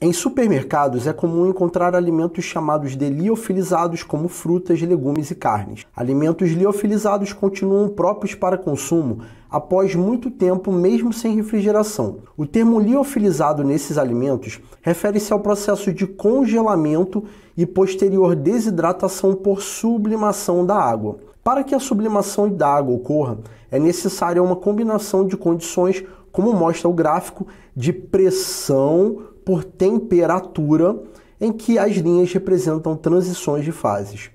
Em supermercados é comum encontrar alimentos chamados de liofilizados, como frutas, legumes e carnes. Alimentos liofilizados continuam próprios para consumo após muito tempo, mesmo sem refrigeração. O termo liofilizado nesses alimentos refere-se ao processo de congelamento e posterior desidratação por sublimação da água. Para que a sublimação da água ocorra, é necessária uma combinação de condições, como mostra o gráfico, de pressão por temperatura, em que as linhas representam transições de fases.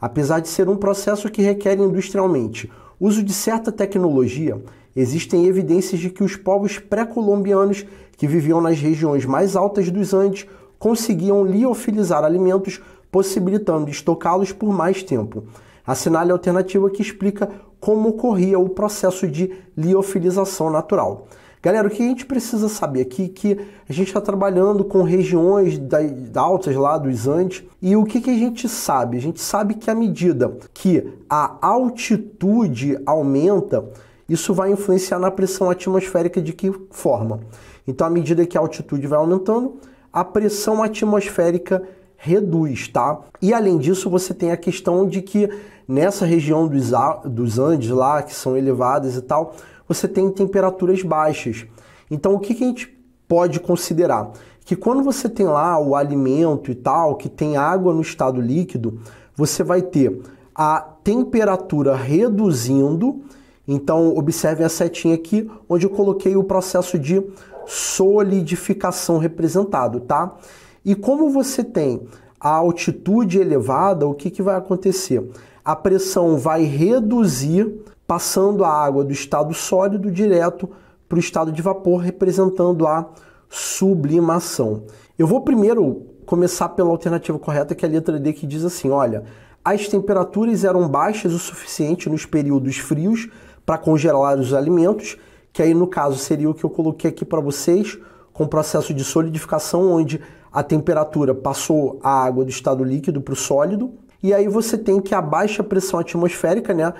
Apesar de ser um processo que requer industrialmente uso de certa tecnologia, existem evidências de que os povos pré-colombianos que viviam nas regiões mais altas dos Andes conseguiam liofilizar alimentos, possibilitando estocá-los por mais tempo. Assinale a alternativa que explica como ocorria o processo de liofilização natural. Galera, o que a gente precisa saber aqui é que a gente está trabalhando com regiões da, da altas lá dos Andes e o que, que a gente sabe? A gente sabe que à medida que a altitude aumenta, isso vai influenciar na pressão atmosférica de que forma? Então, à medida que a altitude vai aumentando, a pressão atmosférica reduz, tá? E além disso, você tem a questão de que nessa região dos, dos Andes lá, que são elevadas e tal, você tem temperaturas baixas. Então, o que, que a gente pode considerar? Que quando você tem lá o alimento e tal, que tem água no estado líquido, você vai ter a temperatura reduzindo. Então, observe a setinha aqui, onde eu coloquei o processo de solidificação representado, tá? E como você tem a altitude elevada, o que, que vai acontecer? A pressão vai reduzir passando a água do estado sólido direto para o estado de vapor, representando a sublimação. Eu vou primeiro começar pela alternativa correta, que é a letra D, que diz assim: olha, as temperaturas eram baixas o suficiente nos períodos frios para congelar os alimentos, que aí no caso seria o que eu coloquei aqui para vocês, com o processo de solidificação, onde a temperatura passou a água do estado líquido para o sólido, e aí você tem que a baixa pressão atmosférica, né?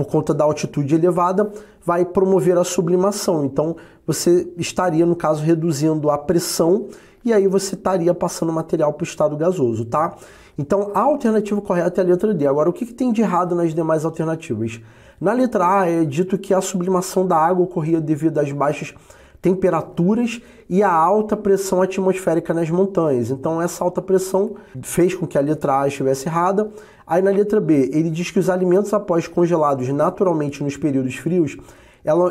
por conta da altitude elevada, vai promover a sublimação. Então, você estaria, no caso, reduzindo a pressão e aí você estaria passando material para o estado gasoso, tá? Então, a alternativa correta é a letra D. Agora, o que, que, tem de errado nas demais alternativas? Na letra A é dito que a sublimação da água ocorria devido às baixas temperaturas e a alta pressão atmosférica nas montanhas. Então, essa alta pressão fez com que a letra A estivesse errada. Aí, na letra B, ele diz que os alimentos após congelados naturalmente nos períodos frios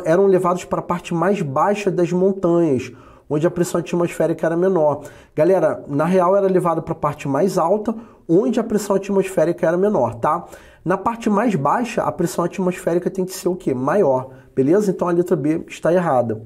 eram levados para a parte mais baixa das montanhas, onde a pressão atmosférica era menor. Galera, na real era levado para a parte mais alta, onde a pressão atmosférica era menor, tá? Na parte mais baixa, a pressão atmosférica tem que ser o quê? Maior, beleza? Então a letra B está errada.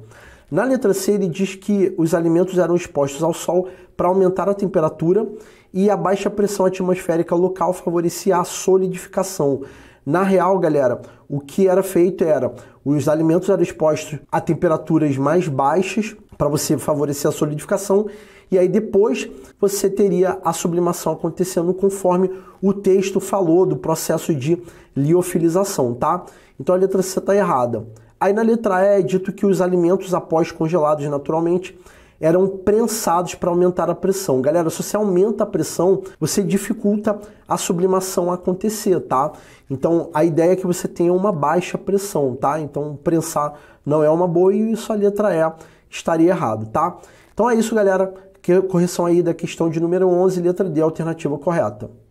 Na letra C, ele diz que os alimentos eram expostos ao sol para aumentar a temperatura e a baixa pressão atmosférica local favorecia a solidificação. Na real, galera, o que era feito era os alimentos eram expostos a temperaturas mais baixas para você favorecer a solidificação e aí depois você teria a sublimação acontecendo conforme o texto falou do processo de liofilização, tá? Então a letra C está errada. Aí na letra E é dito que os alimentos após congelados naturalmente eram prensados para aumentar a pressão. Galera, se você aumenta a pressão, você dificulta a sublimação acontecer, tá? Então a ideia é que você tenha uma baixa pressão, tá? Então prensar não é uma boa e isso a letra E estaria errado, tá? Então é isso, galera. correção aí da questão de número 11, letra D, alternativa correta.